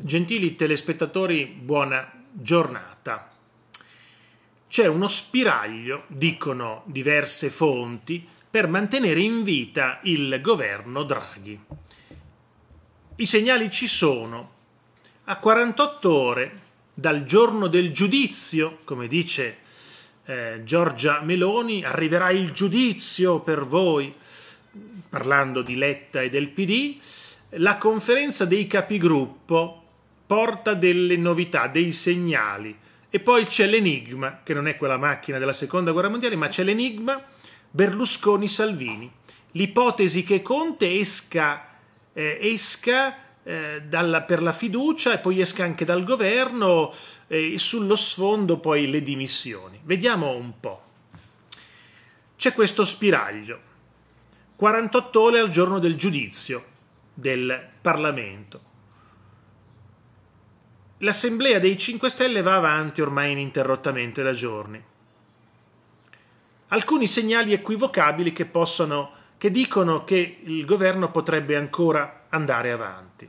Gentili telespettatori, buona giornata. C'è uno spiraglio, dicono diverse fonti, per mantenere in vita il governo Draghi. I segnali ci sono. A 48 ore dal giorno del giudizio, come dice eh, Giorgia Meloni, arriverà il giudizio per voi, parlando di Letta e del PD, la conferenza dei capigruppo porta delle novità, dei segnali. E poi c'è l'enigma, che non è quella macchina della seconda guerra mondiale, ma c'è l'enigma Berlusconi-Salvini. L'ipotesi che Conte esca, eh, esca eh, dalla, per la fiducia e poi esca anche dal governo eh, e sullo sfondo poi le dimissioni. Vediamo un po'. C'è questo spiraglio. 48 ore al giorno del giudizio del Parlamento l'assemblea dei 5 Stelle va avanti ormai ininterrottamente da giorni. Alcuni segnali equivocabili che, possono, che dicono che il governo potrebbe ancora andare avanti.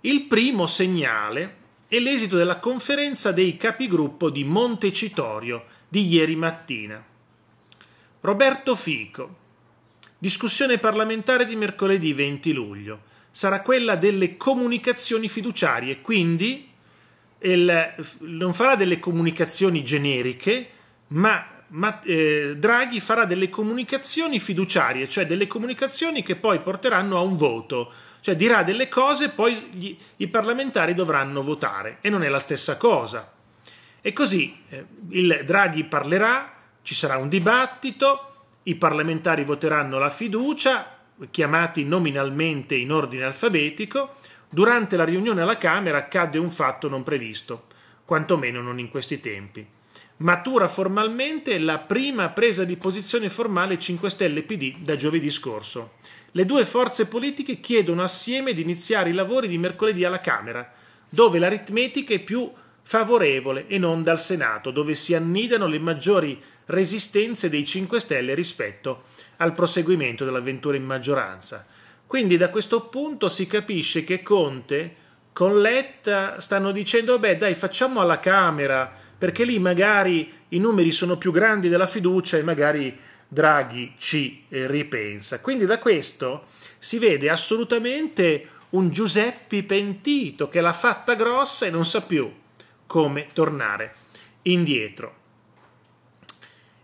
Il primo segnale è l'esito della conferenza dei capigruppo di Montecitorio di ieri mattina. Roberto Fico, discussione parlamentare di mercoledì 20 luglio sarà quella delle comunicazioni fiduciarie, quindi il, non farà delle comunicazioni generiche, ma, ma eh, Draghi farà delle comunicazioni fiduciarie, cioè delle comunicazioni che poi porteranno a un voto, cioè dirà delle cose, poi gli, i parlamentari dovranno votare e non è la stessa cosa. E così eh, il Draghi parlerà, ci sarà un dibattito, i parlamentari voteranno la fiducia, chiamati nominalmente in ordine alfabetico, durante la riunione alla Camera accadde un fatto non previsto, quantomeno non in questi tempi. Matura formalmente la prima presa di posizione formale 5 Stelle PD da giovedì scorso. Le due forze politiche chiedono assieme di iniziare i lavori di mercoledì alla Camera, dove l'aritmetica è più favorevole e non dal Senato, dove si annidano le maggiori resistenze dei 5 Stelle rispetto a al proseguimento dell'avventura in maggioranza. Quindi da questo punto si capisce che Conte con Letta stanno dicendo beh dai facciamo alla Camera perché lì magari i numeri sono più grandi della fiducia e magari Draghi ci eh, ripensa. Quindi da questo si vede assolutamente un Giuseppi pentito che l'ha fatta grossa e non sa più come tornare indietro.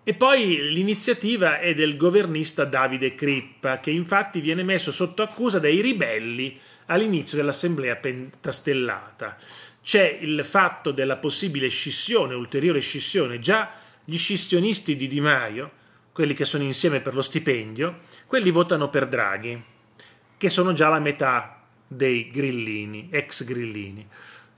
E poi l'iniziativa è del governista Davide Crippa, che infatti viene messo sotto accusa dai ribelli all'inizio dell'assemblea pentastellata. C'è il fatto della possibile scissione, ulteriore scissione, già gli scissionisti di Di Maio, quelli che sono insieme per lo stipendio, quelli votano per Draghi, che sono già la metà dei grillini, ex grillini.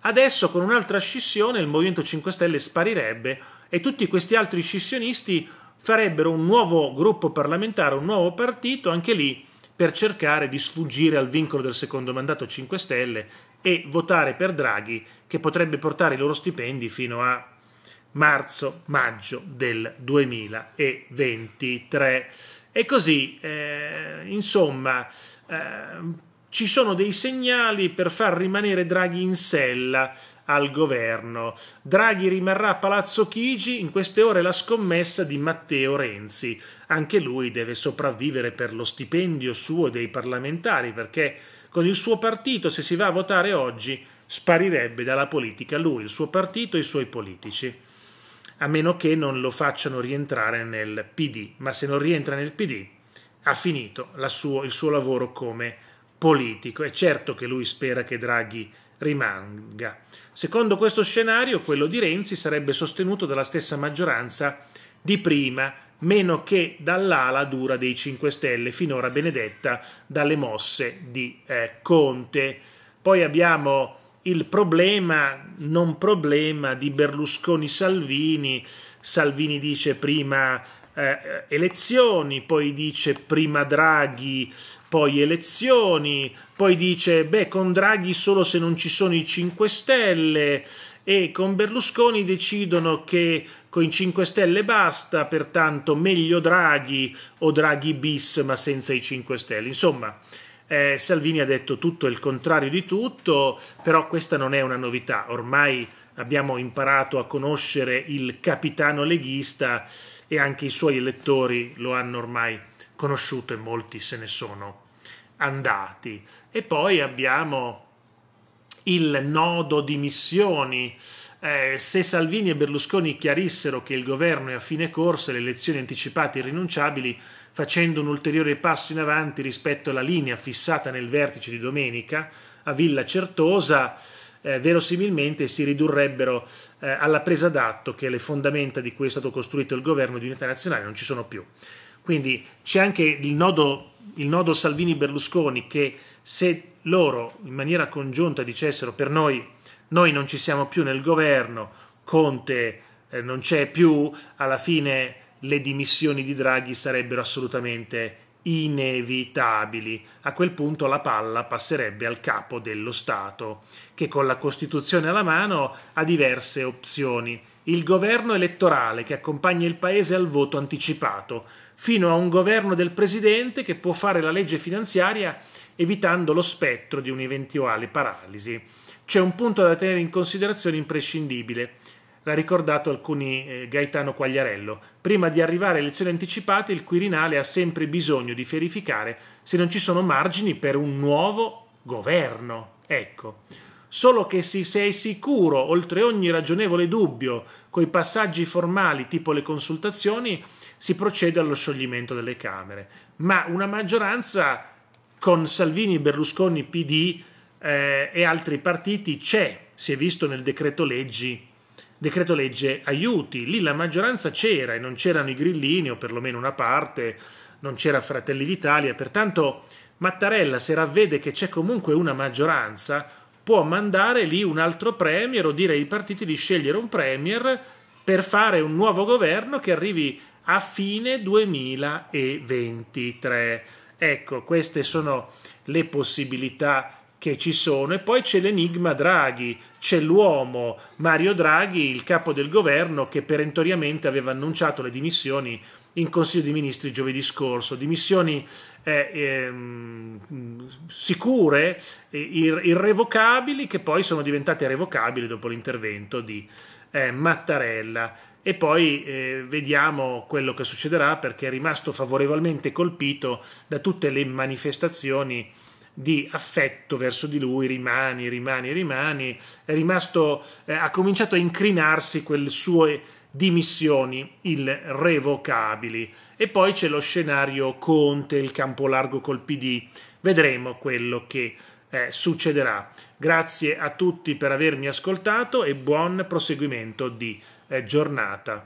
Adesso con un'altra scissione il Movimento 5 Stelle sparirebbe e tutti questi altri scissionisti farebbero un nuovo gruppo parlamentare, un nuovo partito, anche lì per cercare di sfuggire al vincolo del secondo mandato 5 Stelle e votare per Draghi che potrebbe portare i loro stipendi fino a marzo-maggio del 2023. E così, eh, insomma, eh, ci sono dei segnali per far rimanere Draghi in sella al governo. Draghi rimarrà a Palazzo Chigi in queste ore la scommessa di Matteo Renzi. Anche lui deve sopravvivere per lo stipendio suo dei parlamentari perché con il suo partito se si va a votare oggi sparirebbe dalla politica lui, il suo partito e i suoi politici. A meno che non lo facciano rientrare nel PD, ma se non rientra nel PD ha finito suo, il suo lavoro come politico. È certo che lui spera che Draghi rimanga. Secondo questo scenario, quello di Renzi sarebbe sostenuto dalla stessa maggioranza di prima, meno che dall'ala dura dei 5 Stelle, finora benedetta dalle mosse di eh, Conte. Poi abbiamo il problema, non problema, di Berlusconi-Salvini. Salvini dice prima eh, eh, elezioni, poi dice prima Draghi, poi elezioni, poi dice beh con Draghi solo se non ci sono i 5 Stelle e con Berlusconi decidono che con i 5 Stelle basta, pertanto meglio Draghi o Draghi bis ma senza i 5 Stelle. Insomma, eh, Salvini ha detto tutto il contrario di tutto, però questa non è una novità, ormai abbiamo imparato a conoscere il capitano leghista e anche i suoi elettori lo hanno ormai conosciuto e molti se ne sono andati. E poi abbiamo il nodo di missioni. Eh, se Salvini e Berlusconi chiarissero che il governo è a fine corsa, le elezioni anticipate irrinunciabili, facendo un ulteriore passo in avanti rispetto alla linea fissata nel vertice di domenica a Villa Certosa, eh, verosimilmente si ridurrebbero eh, alla presa d'atto che le fondamenta di cui è stato costruito il governo di unità nazionale non ci sono più. Quindi c'è anche il nodo, il nodo Salvini-Berlusconi che se loro in maniera congiunta dicessero per noi noi non ci siamo più nel governo, Conte eh, non c'è più, alla fine le dimissioni di Draghi sarebbero assolutamente inevitabili. A quel punto la palla passerebbe al capo dello Stato, che con la Costituzione alla mano ha diverse opzioni. Il governo elettorale che accompagna il Paese al voto anticipato, fino a un governo del Presidente che può fare la legge finanziaria evitando lo spettro di un'eventuale paralisi. C'è un punto da tenere in considerazione imprescindibile l'ha ricordato alcuni eh, Gaetano Quagliarello. Prima di arrivare alle elezioni anticipate il Quirinale ha sempre bisogno di verificare se non ci sono margini per un nuovo governo. Ecco. Solo che se sei sicuro, oltre ogni ragionevole dubbio, coi passaggi formali tipo le consultazioni, si procede allo scioglimento delle Camere. Ma una maggioranza con Salvini, Berlusconi, PD eh, e altri partiti c'è, si è visto nel decreto leggi decreto legge aiuti, lì la maggioranza c'era e non c'erano i grillini o perlomeno una parte, non c'era Fratelli d'Italia, pertanto Mattarella se ravvede che c'è comunque una maggioranza può mandare lì un altro premier o dire ai partiti di scegliere un premier per fare un nuovo governo che arrivi a fine 2023. Ecco, queste sono le possibilità che ci sono e poi c'è l'enigma Draghi, c'è l'uomo Mario Draghi, il capo del governo che perentoriamente aveva annunciato le dimissioni in Consiglio dei Ministri giovedì scorso, dimissioni eh, eh, sicure, ir irrevocabili, che poi sono diventate revocabili dopo l'intervento di eh, Mattarella. E poi eh, vediamo quello che succederà perché è rimasto favorevolmente colpito da tutte le manifestazioni di affetto verso di lui, rimani, rimani, rimani, è rimasto, eh, ha cominciato a incrinarsi quelle sue dimissioni irrevocabili. E poi c'è lo scenario Conte, il campo largo col PD, vedremo quello che eh, succederà. Grazie a tutti per avermi ascoltato e buon proseguimento di eh, giornata.